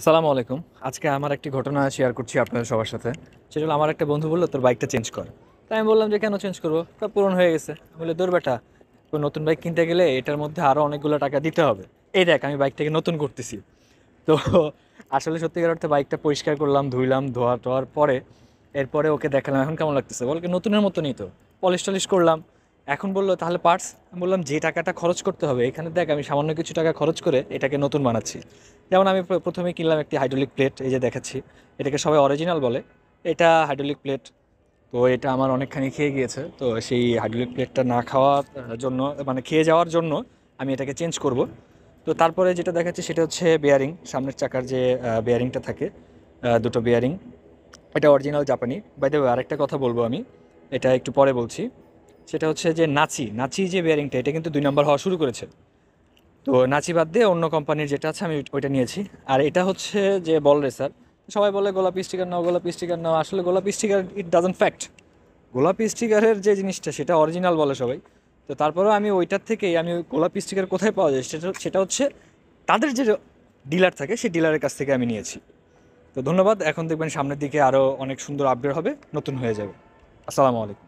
আসসালামু আলাইকুম আজকে আমার একটি ঘটনা শেয়ার করছি আপনাদের সবার সাথে সেটা হলো আমার একটা বন্ধু বললো তোর বাইকটা চেঞ্জ কর তাই আমি বললাম যে কেন চেঞ্জ করবো তা পূরণ হয়ে গেছে বলে বললো দূর বেটা নতুন বাইক কিনতে গেলে এটার মধ্যে আরও অনেকগুলো টাকা দিতে হবে এই দেখ আমি বাইকটাকে নতুন করতেছি তো আসলে সত্যিকার অর্থে বাইকটা পরিষ্কার করলাম ধুইলাম ধোয়া টোয়ার পরে এরপরে ওকে দেখালাম এখন কেমন লাগতেছে বলকে নতুনের মতো নিত পলিশ টলিশ করলাম এখন বললো তাহলে পার্টস আমি বললাম যে টাকাটা খরচ করতে হবে এখানে দেখ আমি সামান্য কিছু টাকা খরচ করে এটাকে নতুন বানাচ্ছি যেমন আমি প্রথমে কিনলাম একটি হাইড্রোলিক প্লেট এই যে দেখাচ্ছি এটাকে সবাই অরিজিনাল বলে এটা হাইড্রোলিক প্লেট তো এটা আমার অনেকখানি খেয়ে গিয়েছে তো সেই হাইড্রোলিক প্লেটটা না খাওয়ার জন্য মানে খেয়ে যাওয়ার জন্য আমি এটাকে চেঞ্জ করব তো তারপরে যেটা দেখাচ্ছি সেটা হচ্ছে বেয়ারিং সামনের চাকার যে বেয়ারিংটা থাকে দুটো বেয়ারিং এটা অরিজিনাল জাপানি বাইদে আরেকটা কথা বলবো আমি এটা একটু পরে বলছি সেটা হচ্ছে যে নাচি নাচি যে বেয়ারিংটা এটা কিন্তু দুই নম্বর হওয়া শুরু করেছে তো নাচি বাদ দিয়ে অন্য কোম্পানির যেটা আছে আমি ওইটা নিয়েছি আর এটা হচ্ছে যে বল রেসার সবাই বলে গোলাপি স্টিকার নাও গোলাপি স্টিকার নাও আসলে গোলাপি স্টিকার ইট ডাজন্ট ফ্যাক্ট গোলাপি স্টিকারের যে জিনিসটা সেটা অরিজিনাল বলে সবাই তো তারপরেও আমি ওইটার থেকেই আমি গোলাপি স্টিকার কোথায় পাওয়া যায় সেটা সেটা হচ্ছে তাদের যে ডিলার থাকে সেই ডিলারের কাছ থেকে আমি নিয়েছি তো ধন্যবাদ এখন দেখবেন সামনের দিকে আরও অনেক সুন্দর আপডেট হবে নতুন হয়ে যাবে আসসালামু আলাইকুম